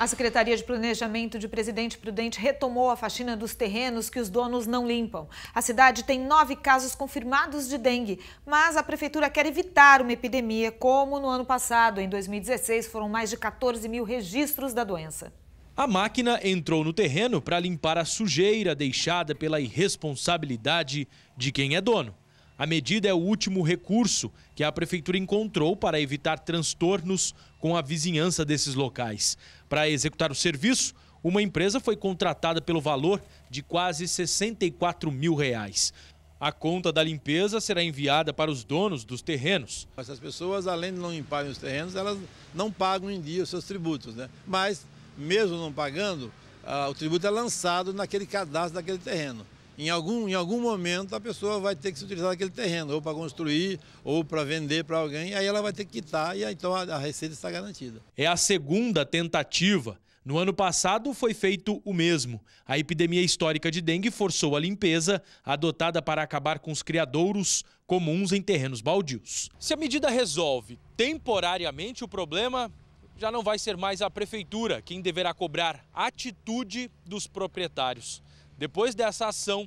A Secretaria de Planejamento de Presidente Prudente retomou a faxina dos terrenos que os donos não limpam. A cidade tem nove casos confirmados de dengue, mas a prefeitura quer evitar uma epidemia, como no ano passado. Em 2016, foram mais de 14 mil registros da doença. A máquina entrou no terreno para limpar a sujeira deixada pela irresponsabilidade de quem é dono. A medida é o último recurso que a prefeitura encontrou para evitar transtornos com a vizinhança desses locais. Para executar o serviço, uma empresa foi contratada pelo valor de quase 64 mil reais. A conta da limpeza será enviada para os donos dos terrenos. Essas pessoas, além de não limparem os terrenos, elas não pagam em dia os seus tributos. Né? Mas, mesmo não pagando, ah, o tributo é lançado naquele cadastro daquele terreno em algum, em algum momento a pessoa vai ter que se utilizar aquele terreno, ou para construir, ou para vender para alguém, aí ela vai ter que quitar e aí, então a, a receita está garantida. É a segunda tentativa. No ano passado foi feito o mesmo. A epidemia histórica de dengue forçou a limpeza, adotada para acabar com os criadouros comuns em terrenos baldios. Se a medida resolve temporariamente o problema, já não vai ser mais a prefeitura quem deverá cobrar atitude dos proprietários. Depois dessa ação,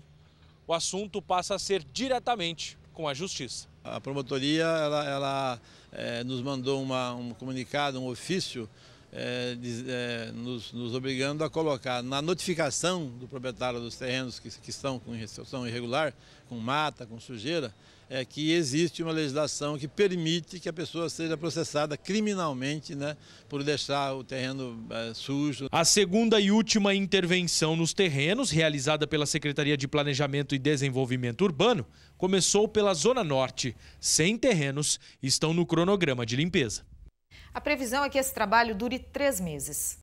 o assunto passa a ser diretamente com a Justiça. A promotoria ela, ela é, nos mandou uma, um comunicado, um ofício é, é, nos, nos, obrigando a colocar na notificação do proprietário dos terrenos que, que estão com restrição irregular, com mata, com sujeira, é que existe uma legislação que permite que a pessoa seja processada criminalmente né, por deixar o terreno é, sujo. A segunda e última intervenção nos terrenos, realizada pela Secretaria de Planejamento e Desenvolvimento Urbano, começou pela Zona Norte. 100 terrenos estão no cronograma de limpeza. A previsão é que esse trabalho dure três meses.